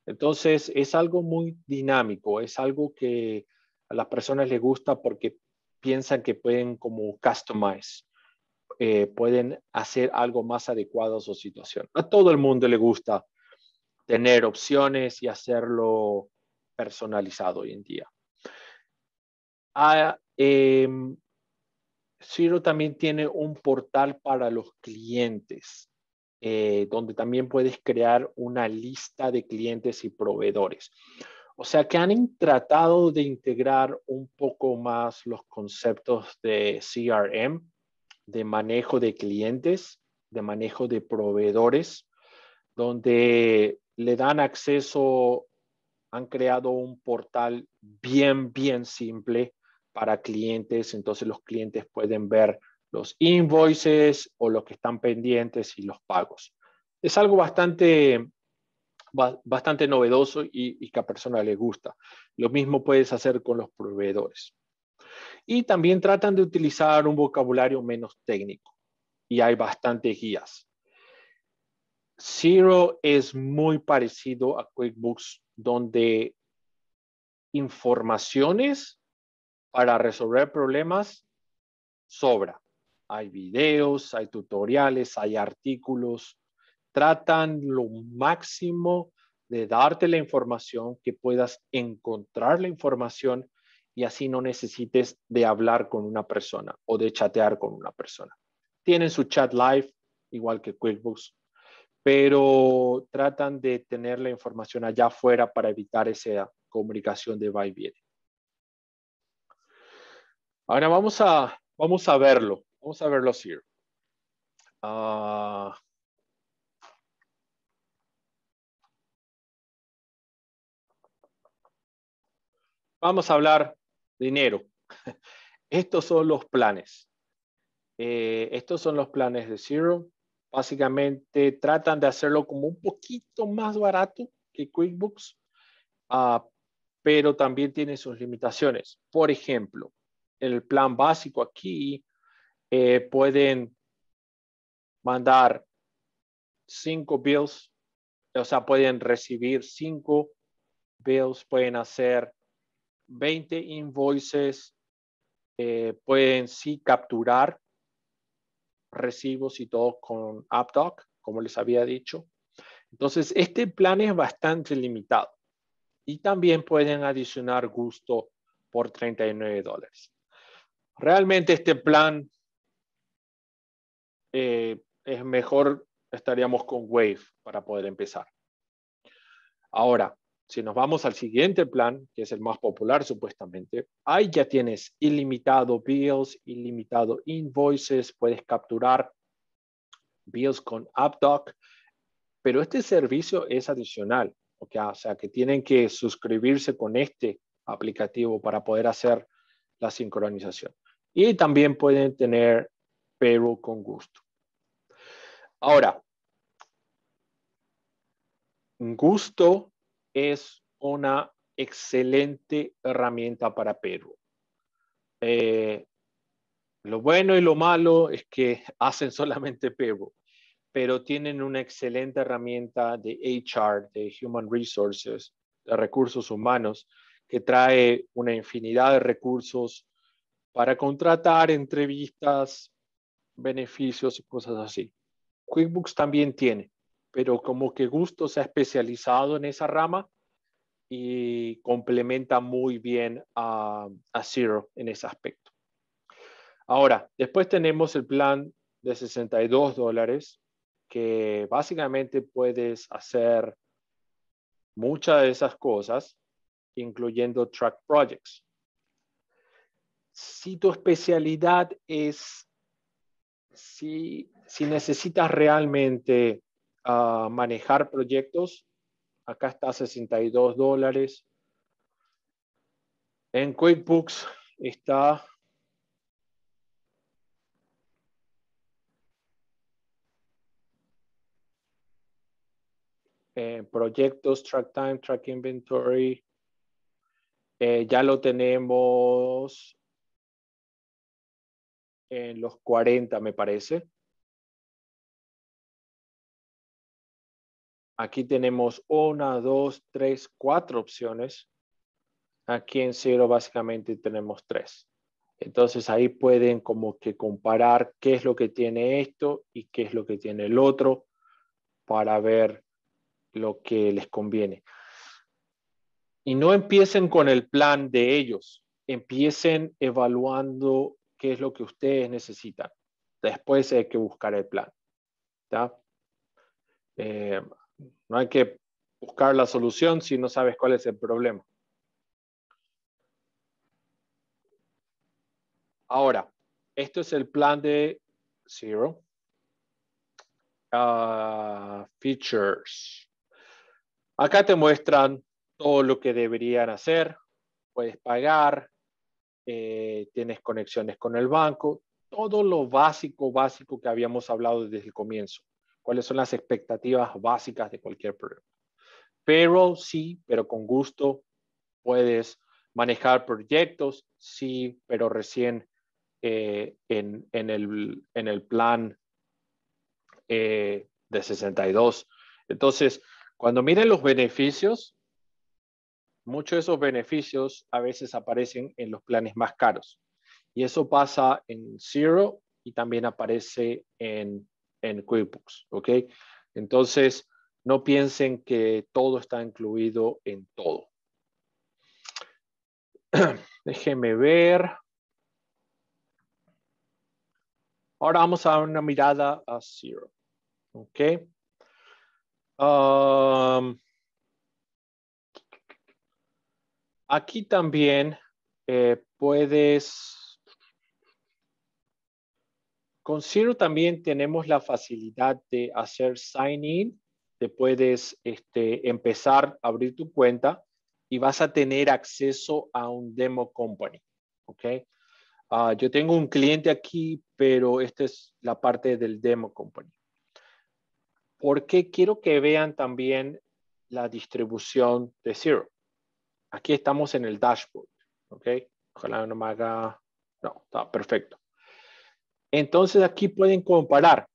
Entonces es algo muy dinámico, es algo que a las personas les gusta porque piensan que pueden como customize, eh, pueden hacer algo más adecuado a su situación. A todo el mundo le gusta tener opciones y hacerlo personalizado hoy en día. Ah, em, Ciro también tiene un portal para los clientes, eh, donde también puedes crear una lista de clientes y proveedores. O sea que han tratado de integrar un poco más los conceptos de CRM, de manejo de clientes, de manejo de proveedores, donde le dan acceso, han creado un portal bien, bien simple para clientes, entonces los clientes pueden ver los invoices o los que están pendientes y los pagos. Es algo bastante, bastante novedoso y, y que a persona le gusta. Lo mismo puedes hacer con los proveedores. Y también tratan de utilizar un vocabulario menos técnico y hay bastantes guías. Zero es muy parecido a QuickBooks, donde informaciones para resolver problemas sobra. Hay videos, hay tutoriales, hay artículos. Tratan lo máximo de darte la información, que puedas encontrar la información y así no necesites de hablar con una persona o de chatear con una persona. Tienen su chat live, igual que QuickBooks, pero tratan de tener la información allá afuera para evitar esa comunicación de va y Ahora vamos a, vamos a verlo. Vamos a verlo así. Ah. vamos a hablar dinero. Estos son los planes. Eh, estos son los planes de Zero. Básicamente tratan de hacerlo como un poquito más barato que QuickBooks, ah, pero también tiene sus limitaciones. Por ejemplo, el plan básico aquí, eh, pueden mandar cinco bills, o sea, pueden recibir cinco bills, pueden hacer 20 invoices, eh, pueden sí capturar recibos y todo con AppDoc, como les había dicho. Entonces, este plan es bastante limitado y también pueden adicionar gusto por 39 dólares. Realmente este plan eh, es mejor, estaríamos con Wave para poder empezar. Ahora, si nos vamos al siguiente plan, que es el más popular supuestamente, ahí ya tienes ilimitado bills, ilimitado invoices, puedes capturar bills con AppDoc, pero este servicio es adicional, o sea que tienen que suscribirse con este aplicativo para poder hacer la sincronización. Y también pueden tener pero con gusto. Ahora, gusto es una excelente herramienta para Perro. Eh, lo bueno y lo malo es que hacen solamente pero, pero tienen una excelente herramienta de HR, de Human Resources, de recursos humanos, que trae una infinidad de recursos para contratar entrevistas, beneficios y cosas así. QuickBooks también tiene, pero como que Gusto se ha especializado en esa rama y complementa muy bien a, a Zero en ese aspecto. Ahora, después tenemos el plan de 62 dólares, que básicamente puedes hacer muchas de esas cosas, incluyendo track projects si tu especialidad es, si, necesitas realmente ah, manejar proyectos, acá está 62 dólares. En QuickBooks está proyectos, track time, track inventory. Eh, ya lo tenemos en los 40, me parece. Aquí tenemos una, dos, tres, cuatro opciones. Aquí en cero básicamente tenemos tres. Entonces ahí pueden como que comparar qué es lo que tiene esto y qué es lo que tiene el otro para ver lo que les conviene. Y no empiecen con el plan de ellos, empiecen evaluando qué es lo que ustedes necesitan. Después hay que buscar el plan. Eh, no hay que buscar la solución si no sabes cuál es el problema. Ahora, esto es el plan de Zero. Ah, features. Acá te muestran todo lo que deberían hacer. Puedes pagar, eh, tienes conexiones con el banco, todo lo básico, básico que habíamos hablado desde el comienzo. ¿Cuáles son las expectativas básicas de cualquier programa? Pero sí, pero con gusto puedes manejar proyectos, sí, pero recién eh, en, el, plan eh, de 62. Entonces, cuando miren los beneficios, muchos de esos beneficios a veces aparecen en los planes más caros. Y eso pasa en Zero y también aparece en, en QuickBooks. ¿ok? Entonces, no piensen que todo está incluido en todo. Déjenme ver. Ahora vamos a dar una mirada a Zero. ¿Ok? Um, Aquí también eh, puedes, con Zero también tenemos la facilidad de hacer sign in, te puedes este, empezar a abrir tu cuenta y vas a tener acceso a un demo company, ¿ok? Ah, yo tengo un cliente aquí, pero esta es la parte del demo company. Porque quiero que vean también la distribución de Zero. Aquí estamos en el dashboard. ¿Ok? Ojalá no me haga... No, está perfecto. Entonces aquí pueden comparar.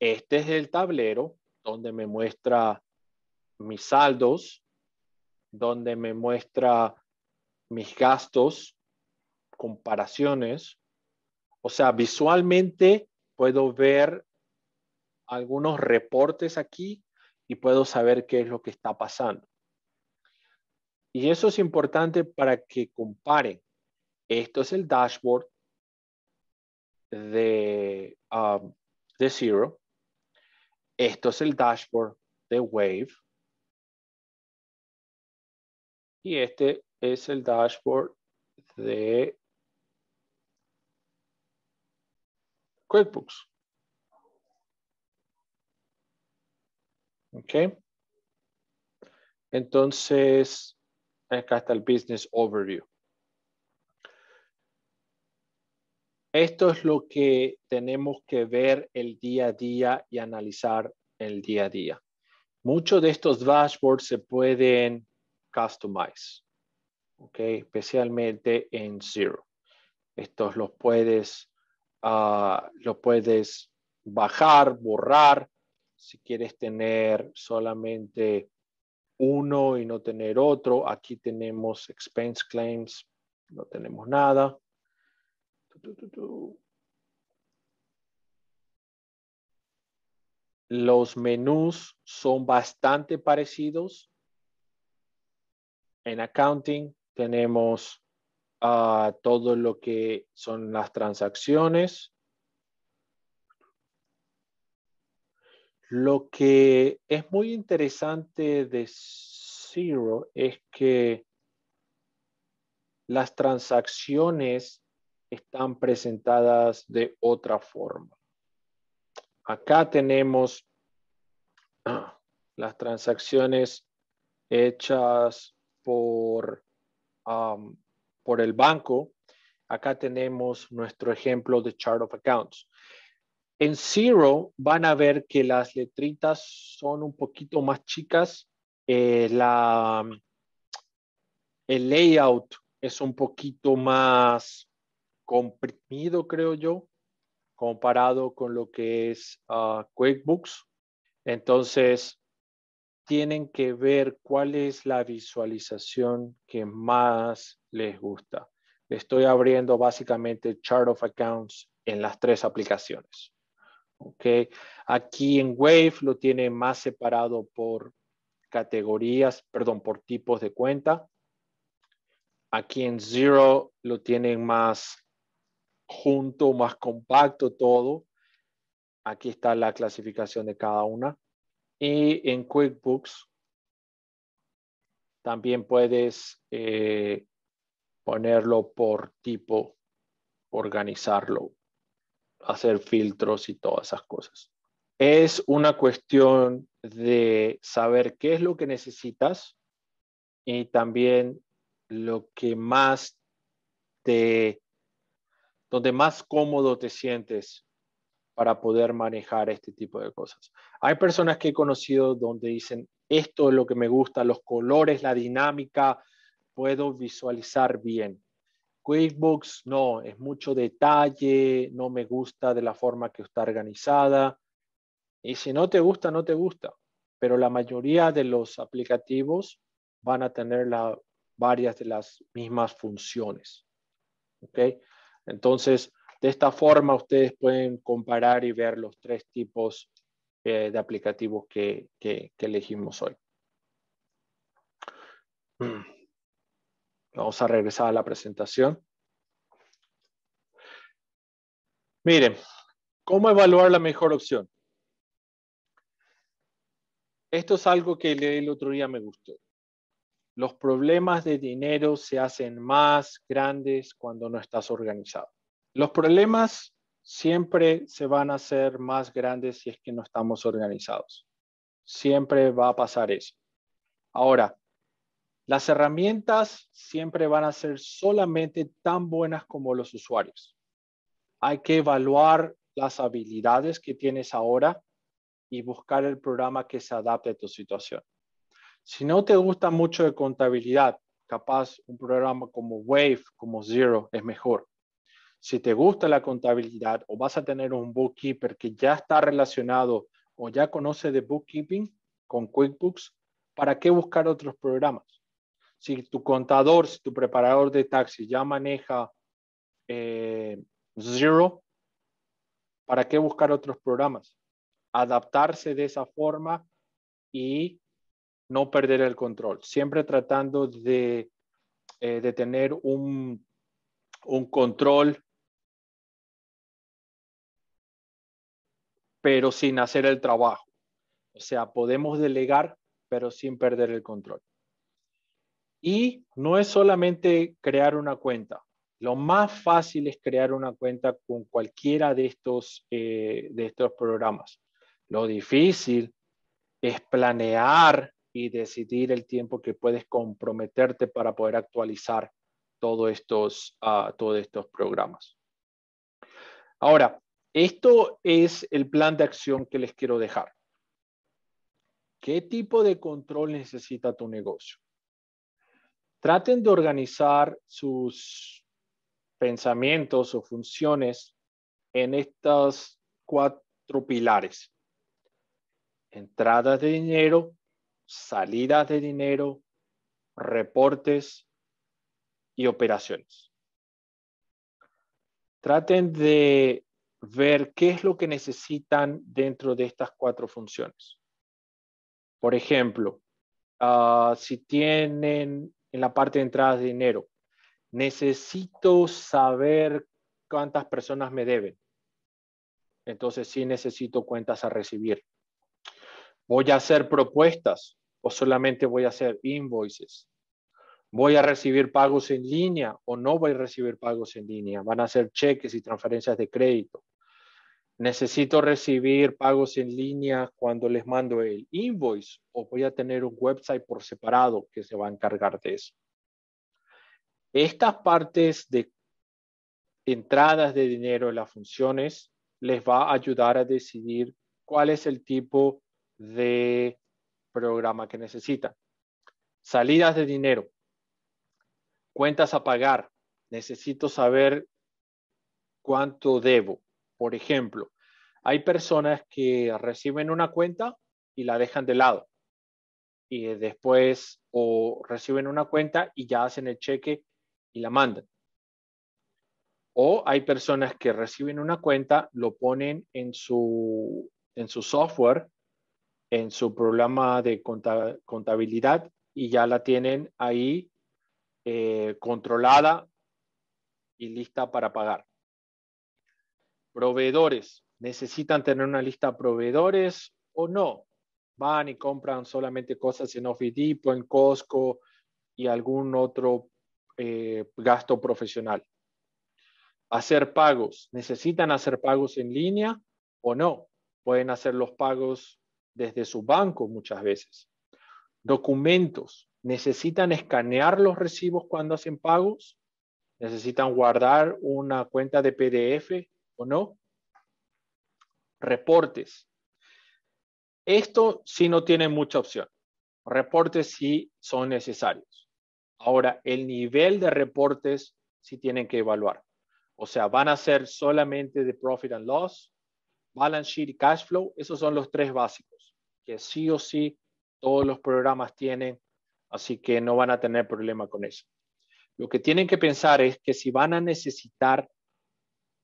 Este es el tablero donde me muestra mis saldos, donde me muestra mis gastos, comparaciones. O sea, visualmente puedo ver algunos reportes aquí y puedo saber qué es lo que está pasando. Y eso es importante para que comparen. Esto es el dashboard um, de, Zero. Esto es el dashboard de Wave. Y este es el dashboard de QuickBooks. Okay. Entonces, Acá está el Business Overview. Esto es lo que tenemos que ver el día a día y analizar el día a día. Muchos de estos dashboards se pueden customize, especialmente en Zero. Estos los puedes, ah, los puedes bajar, borrar, si quieres tener solamente uno y no tener otro. Aquí tenemos expense claims, no tenemos nada. Los menús son bastante parecidos. En accounting tenemos ah, todo lo que son las transacciones, Lo que es muy interesante de Zero es que las transacciones están presentadas de otra forma. Acá tenemos las transacciones hechas por, por el banco. Acá tenemos nuestro ejemplo de chart of accounts. En Zero van a ver que las letritas son un poquito más chicas, eh, el layout es un poquito más comprimido, creo yo, comparado con lo que es ah, QuickBooks. Entonces, tienen que ver cuál es la visualización que más les gusta. Estoy abriendo básicamente Chart of Accounts en las tres aplicaciones. Okay. Aquí en Wave lo tiene más separado por categorías, perdón, por tipos de cuenta. Aquí en Zero lo tienen más junto, más compacto todo. Aquí está la clasificación de cada una. Y en QuickBooks también puedes eh, ponerlo por tipo, organizarlo hacer filtros y todas esas cosas. Es una cuestión de saber qué es lo que necesitas y también lo que más te, donde más cómodo te sientes para poder manejar este tipo de cosas. Hay personas que he conocido donde dicen, esto es lo que me gusta, los colores, la dinámica, puedo visualizar bien. QuickBooks no, es mucho detalle, no me gusta de la forma que está organizada. Y si no te gusta, no te gusta. Pero la mayoría de los aplicativos van a tener la, varias de las mismas funciones. Ok, Entonces, de esta forma ustedes pueden comparar y ver los tres tipos eh, de aplicativos que, elegimos hoy. Vamos a regresar a la presentación. Miren, ¿cómo evaluar la mejor opción? Esto es algo que leí el otro día, me gustó. Los problemas de dinero se hacen más grandes cuando no estás organizado. Los problemas siempre se van a hacer más grandes si es que no estamos organizados. Siempre va a pasar eso. Ahora, las herramientas siempre van a ser solamente tan buenas como los usuarios. Hay que evaluar las habilidades que tienes ahora y buscar el programa que se adapte a tu situación. Si no te gusta mucho de contabilidad, capaz un programa como Wave, como Zero es mejor. Si te gusta la contabilidad o vas a tener un bookkeeper que ya está relacionado o ya conoce de bookkeeping con QuickBooks, ¿para qué buscar otros programas? si tu contador, si tu preparador de taxi ya maneja eh, Zero, ¿para qué buscar otros programas? Adaptarse de esa forma y no perder el control, siempre tratando de, eh, de tener un, un control pero sin hacer el trabajo. O sea, podemos delegar, pero sin perder el control. Y no es solamente crear una cuenta. Lo más fácil es crear una cuenta con cualquiera de estos, eh, de estos programas. Lo difícil es planear y decidir el tiempo que puedes comprometerte para poder actualizar todos estos, ah, todos estos programas. Ahora, esto es el plan de acción que les quiero dejar. ¿Qué tipo de control necesita tu negocio? Traten de organizar sus pensamientos o funciones en estos cuatro pilares. Entradas de dinero, salidas de dinero, reportes y operaciones. Traten de ver qué es lo que necesitan dentro de estas cuatro funciones. Por ejemplo, ah, si tienen en la parte de entradas de dinero. Necesito saber cuántas personas me deben. Entonces sí necesito cuentas a recibir. Voy a hacer propuestas o solamente voy a hacer invoices. Voy a recibir pagos en línea o no voy a recibir pagos en línea. Van a ser cheques y transferencias de crédito necesito recibir pagos en línea cuando les mando el invoice o voy a tener un website por separado que se va a encargar de eso. Estas partes de entradas de dinero en las funciones les va a ayudar a decidir cuál es el tipo de programa que necesitan. Salidas de dinero, cuentas a pagar, necesito saber cuánto debo, por ejemplo, hay personas que reciben una cuenta y la dejan de lado. Y después o reciben una cuenta y ya hacen el cheque y la mandan. O hay personas que reciben una cuenta, lo ponen en su, en su software, en su programa de contabilidad y ya la tienen ahí eh, controlada y lista para pagar proveedores. ¿Necesitan tener una lista de proveedores o no? Van y compran solamente cosas en Office Depot, en Costco y algún otro eh, gasto profesional. Hacer pagos. ¿Necesitan hacer pagos en línea o no? Pueden hacer los pagos desde su banco muchas veces. Documentos. ¿Necesitan escanear los recibos cuando hacen pagos? ¿Necesitan guardar una cuenta de PDF no? Reportes. Esto si no tiene mucha opción. Reportes sí son necesarios. Ahora, el nivel de reportes sí tienen que evaluar. O sea, van a ser solamente de profit and loss, balance sheet y cash flow. Esos son los tres básicos que sí o sí todos los programas tienen, así que no van a tener problema con eso. Lo que tienen que pensar es que si van a necesitar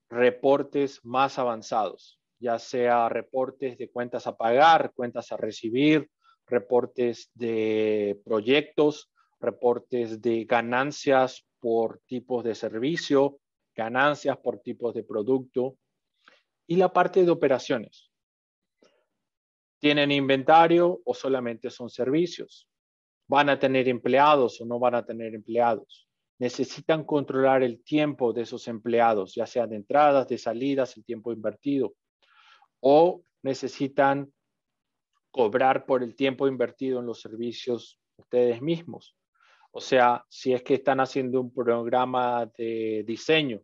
reportes más avanzados, ya sea reportes de cuentas a pagar, cuentas a recibir, reportes de proyectos, reportes de ganancias por tipos de servicio, ganancias por tipos de producto y la parte de operaciones. ¿Tienen inventario o solamente son servicios? ¿Van a tener empleados o no van a tener empleados? necesitan controlar el tiempo de esos empleados, ya sea de entradas, de salidas, el tiempo invertido, o necesitan cobrar por el tiempo invertido en los servicios ustedes mismos. O sea, si es que están haciendo un programa de diseño,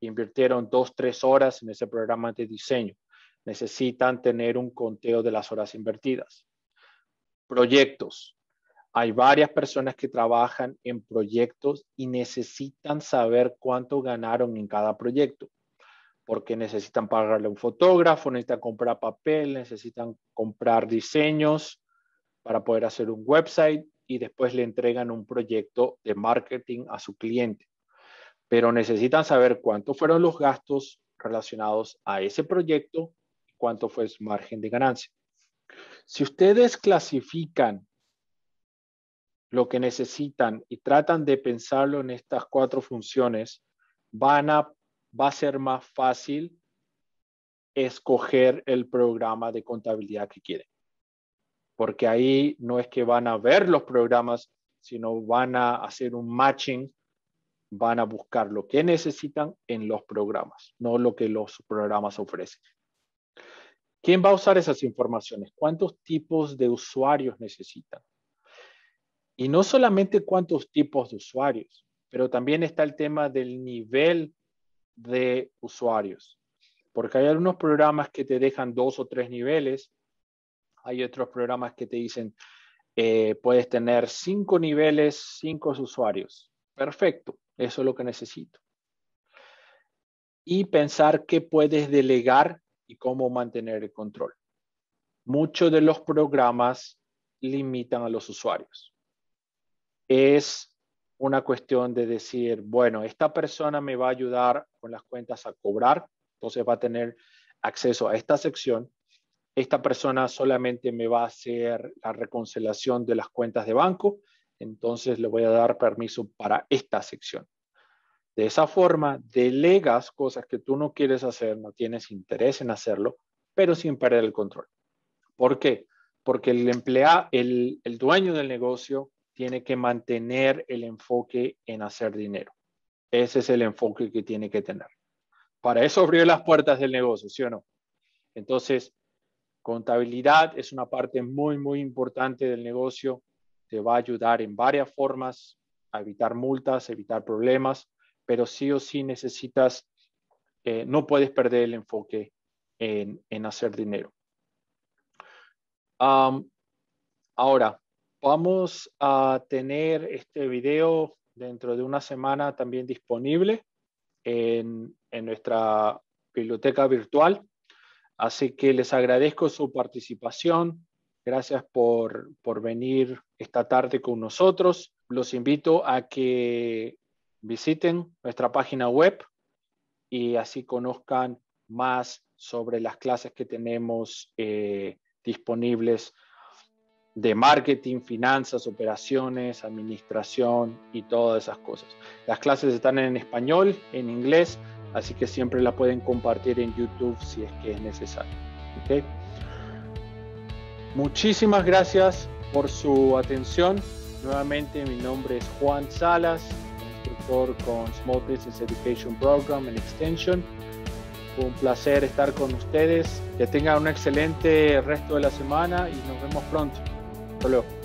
invirtieron dos, tres horas en ese programa de diseño, necesitan tener un conteo de las horas invertidas. Proyectos, hay varias personas que trabajan en proyectos y necesitan saber cuánto ganaron en cada proyecto, porque necesitan pagarle a un fotógrafo, necesitan comprar papel, necesitan comprar diseños para poder hacer un website y después le entregan un proyecto de marketing a su cliente. Pero necesitan saber cuántos fueron los gastos relacionados a ese proyecto y cuánto fue su margen de ganancia. Si ustedes clasifican lo que necesitan y tratan de pensarlo en estas cuatro funciones, van a, va a ser más fácil escoger el programa de contabilidad que quieren. Porque ahí no es que van a ver los programas, sino van a hacer un matching, van a buscar lo que necesitan en los programas, no lo que los programas ofrecen. ¿Quién va a usar esas informaciones? ¿Cuántos tipos de usuarios necesitan? Y no solamente cuántos tipos de usuarios, pero también está el tema del nivel de usuarios. Porque hay algunos programas que te dejan dos o tres niveles, hay otros programas que te dicen, eh, puedes tener cinco niveles, cinco usuarios. Perfecto, eso es lo que necesito. Y pensar qué puedes delegar y cómo mantener el control. Muchos de los programas limitan a los usuarios es una cuestión de decir, bueno, esta persona me va a ayudar con las cuentas a cobrar, entonces va a tener acceso a esta sección. Esta persona solamente me va a hacer la reconciliación de las cuentas de banco, entonces le voy a dar permiso para esta sección. De esa forma, delegas cosas que tú no quieres hacer, no tienes interés en hacerlo, pero sin perder el control. ¿Por qué? Porque el, empleado, el dueño del negocio tiene que mantener el enfoque en hacer dinero. Ese es el enfoque que tiene que tener. Para eso abrió las puertas del negocio, ¿sí o no? Entonces, contabilidad es una parte muy, muy importante del negocio. Te va a ayudar en varias formas a evitar multas, evitar problemas, pero sí o sí necesitas, eh, no puedes perder el enfoque en, hacer dinero. ahora, Vamos a tener este video dentro de una semana también disponible en, nuestra biblioteca virtual. Así que les agradezco su participación. Gracias por, venir esta tarde con nosotros. Los invito a que visiten nuestra página web y así conozcan más sobre las clases que tenemos eh, disponibles de marketing, finanzas, operaciones, administración y todas esas cosas. Las clases están en español, en inglés, así que siempre la pueden compartir en YouTube si es que es necesario. Muchísimas gracias por su atención. Nuevamente mi nombre es Juan Salas, instructor con Small Business Education Program and Extension. Fue un placer estar con ustedes. Que tengan un excelente resto de la semana y nos vemos pronto. hasta luego.